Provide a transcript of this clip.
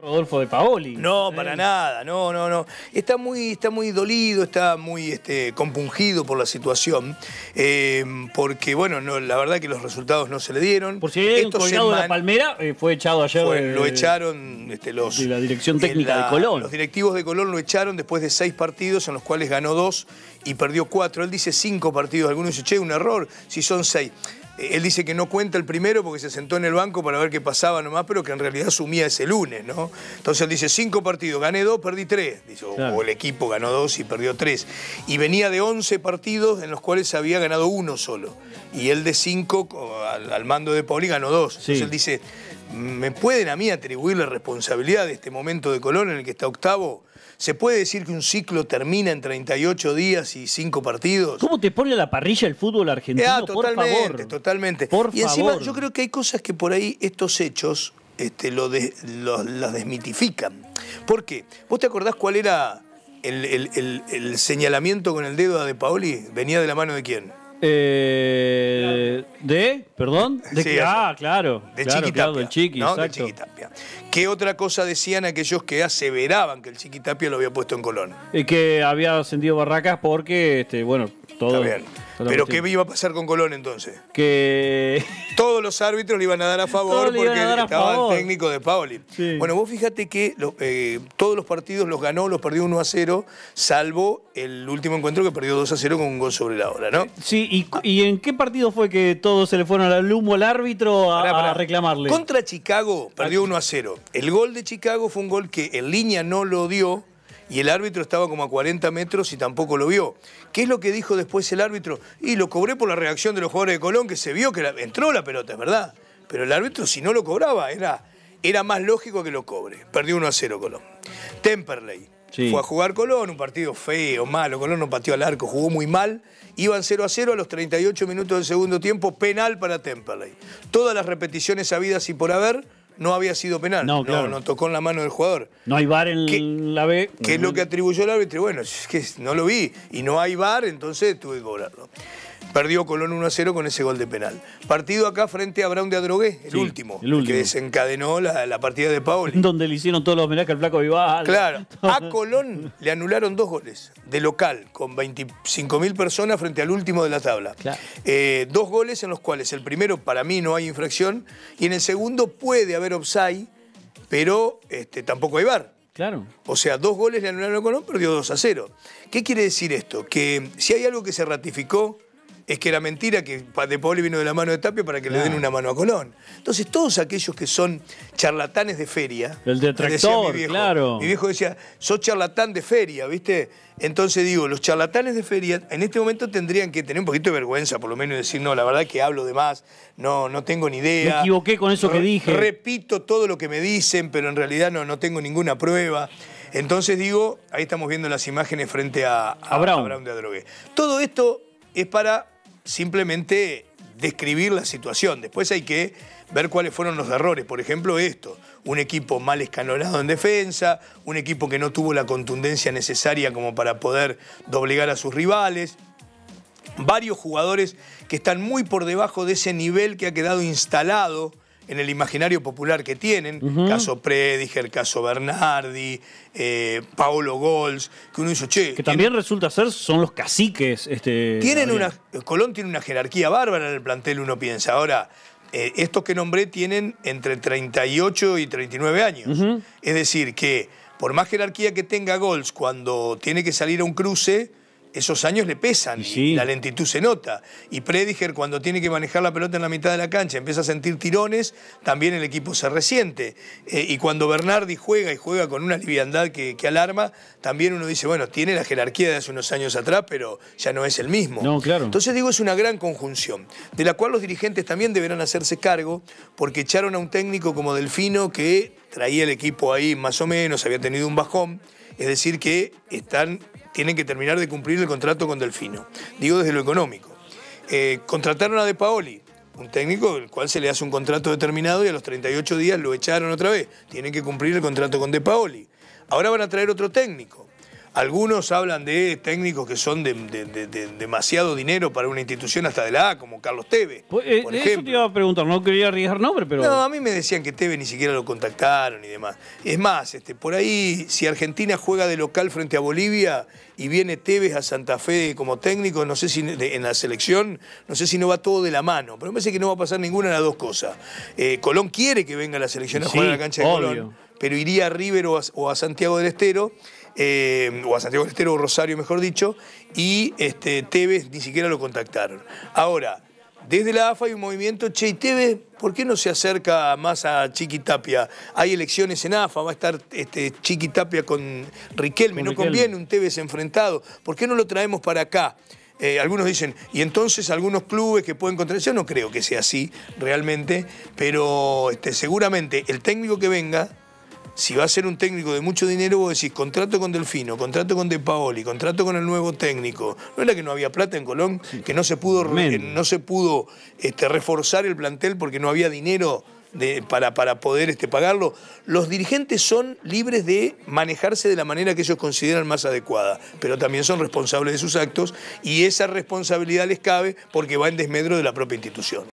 Rodolfo de Paoli. No, para nada, no, no, no. Está muy, está muy dolido, está muy este, compungido por la situación, eh, porque bueno, no, la verdad que los resultados no se le dieron. Por si hay colgado de la Palmera, eh, fue echado ayer. lo eh, echaron este, los... la dirección técnica de Colón. Los directivos de Colón lo echaron después de seis partidos en los cuales ganó dos y perdió cuatro. Él dice cinco partidos, algunos dicen, che, un error, si son seis él dice que no cuenta el primero porque se sentó en el banco para ver qué pasaba nomás, pero que en realidad sumía ese lunes, ¿no? Entonces él dice, cinco partidos, gané dos, perdí tres. o el equipo ganó dos y perdió tres. Y venía de once partidos en los cuales había ganado uno solo. Y él de cinco, al, mando de Pauli, ganó dos. Entonces él dice ¿Me pueden a mí atribuir la responsabilidad de este momento de Colón en el que está octavo? ¿Se puede decir que un ciclo termina en 38 días y 5 partidos? ¿Cómo te pone a la parrilla el fútbol argentino? Ah, totalmente, por favor. totalmente. y encima yo creo que hay cosas que por ahí estos hechos este, lo las desmitifican. ¿Por qué? ¿Vos te acordás cuál era el, el señalamiento con el dedo de Paoli? ¿Venía de la mano de quién? Eh, ¿De? ¿Perdón? ¿De ah, claro. De claro, ¿no? ¿Qué otra cosa decían aquellos que aseveraban que el Chiquitapia lo había puesto en Colón? Y eh, que había ascendido Barracas porque, este, bueno, todo... bien ¿Pero qué iba a pasar con Colón entonces? Que... Todos los árbitros le iban a dar a favor porque estaba el técnico de Paoli. Bueno, vos fíjate que eh, todos los partidos los ganó, los perdió 1 a 0, salvo el último encuentro que perdió 2 a 0 con un gol sobre la hora, ¿no? Sí, y, en qué partido fue que todos se le fueron al humo al árbitro a, reclamarle? Contra Chicago perdió 1 a 0. El gol de Chicago fue un gol que en línea no lo dio y el árbitro estaba como a 40 metros y tampoco lo vio. ¿Qué es lo que dijo después el árbitro? Y lo cobré por la reacción de los jugadores de Colón, que se vio que entró la pelota, es verdad. Pero el árbitro, si no lo cobraba, era, era más lógico que lo cobre. Perdió 1 a 0 Colón. Temperley. Fue a jugar Colón, un partido feo, malo. Colón no pateó al arco, jugó muy mal. Iban 0 a 0 a los 38 minutos del segundo tiempo, penal para Temperley. Todas las repeticiones habidas y por haber no había sido penal. No, claro. no, tocó en la mano del jugador. No hay bar en la B. ¿Qué es lo que atribuyó el árbitro? Bueno, es que no lo vi. Y no hay VAR, entonces tuve que cobrarlo. Perdió Colón 1 a 0 con ese gol de penal. Partido acá frente a Brown de Adrogué, el, último, que desencadenó la, partida de Paoli. Donde le hicieron todos los homenajes al flaco Vival. Claro. A Colón le anularon dos goles de local, con 25.000 personas frente al último de la tabla. Eh, dos goles en los cuales el primero, para mí, no hay infracción, y en el segundo puede haber offside, pero este, tampoco hay bar. Claro. O sea, dos goles le anularon a Colón, perdió 2 a 0. ¿Qué quiere decir esto? Que si hay algo que se ratificó es que era mentira que De poli vino de la mano de Tapia para que le den una mano a Colón. Entonces, todos aquellos que son charlatanes de feria. El detractor, claro. Mi viejo decía, sos charlatán de feria, ¿viste? Entonces digo, los charlatanes de feria en este momento tendrían que tener un poquito de vergüenza, por lo menos, y decir, no, la verdad es que hablo de más, no, no tengo ni idea. Me equivoqué con eso que dije. Repito todo lo que me dicen, pero en realidad no, no tengo ninguna prueba. Entonces digo, ahí estamos viendo las imágenes frente a, Abraham A Brown de Adrogué. Todo esto es para simplemente describir la situación. Después hay que ver cuáles fueron los errores. Por ejemplo, esto, un equipo mal escalonado en defensa, un equipo que no tuvo la contundencia necesaria como para poder doblegar a sus rivales. Varios jugadores que están muy por debajo de ese nivel que ha quedado instalado en el imaginario popular que tienen, caso Prediger, caso Bernardi, eh, Paolo Gols, que uno dice, che... Que también resulta ser, son los caciques. Este, tienen una, Colón tiene una jerarquía bárbara en el plantel, uno piensa. Ahora, eh, estos que nombré tienen entre 38 y 39 años. Es decir, que por más jerarquía que tenga Gols, cuando tiene que salir a un cruce esos años le pesan, la lentitud se nota. Y Prediger, cuando tiene que manejar la pelota en la mitad de la cancha, empieza a sentir tirones, también el equipo se resiente. Eh, y cuando Bernardi juega y juega con una liviandad que, alarma, también uno dice, bueno, tiene la jerarquía de hace unos años atrás, pero ya no es el mismo. No, claro. Entonces digo, es una gran conjunción, de la cual los dirigentes también deberán hacerse cargo, porque echaron a un técnico como Delfino que traía el equipo ahí más o menos, había tenido un bajón. Es decir, que están tienen que terminar de cumplir el contrato con Delfino. Digo desde lo económico. Eh, contrataron a De Paoli, un técnico del cual se le hace un contrato determinado y a los 38 días lo echaron otra vez. Tienen que cumplir el contrato con De Paoli. Ahora van a traer otro técnico. Algunos hablan de técnicos que son de, demasiado dinero para una institución hasta de la A, como Carlos Tevez, pues, eh, Por ejemplo. Eso te iba a preguntar, no quería arriesgar nombre, pero. No, a mí me decían que Tevez ni siquiera lo contactaron y demás. Es más, este, por ahí, si Argentina juega de local frente a Bolivia y viene Tevez a Santa Fe como técnico, no sé si en la selección, no sé si no va todo de la mano, pero me parece que no va a pasar ninguna de las dos cosas. Eh, Colón quiere que venga la selección a jugar a la cancha de Colón, pero iría a River o a Santiago del Estero. Eh, o a Santiago del Estero, o Rosario, mejor dicho, y este, Tevez ni siquiera lo contactaron. Ahora, desde la AFA hay un movimiento, che, y Tevez, ¿por qué no se acerca más a Chiqui Tapia? Hay elecciones en AFA, va a estar este, Chiqui Tapia con Riquelme, no conviene un Tevez enfrentado, ¿por qué no lo traemos para acá? Eh, algunos dicen, y entonces algunos clubes que pueden contratar, yo no creo que sea así realmente, pero este, seguramente el técnico que venga si va a ser un técnico de mucho dinero, vos decís contrato con Delfino, contrato con De Paoli, contrato con el nuevo técnico. ¿No era que no había plata en Colón? Que no se pudo, no se pudo este, reforzar el plantel porque no había dinero. para, para, poder este, pagarlo. Los dirigentes son libres de manejarse de la manera que ellos consideran más adecuada, pero también son responsables de sus actos y esa responsabilidad les cabe porque va en desmedro de la propia institución.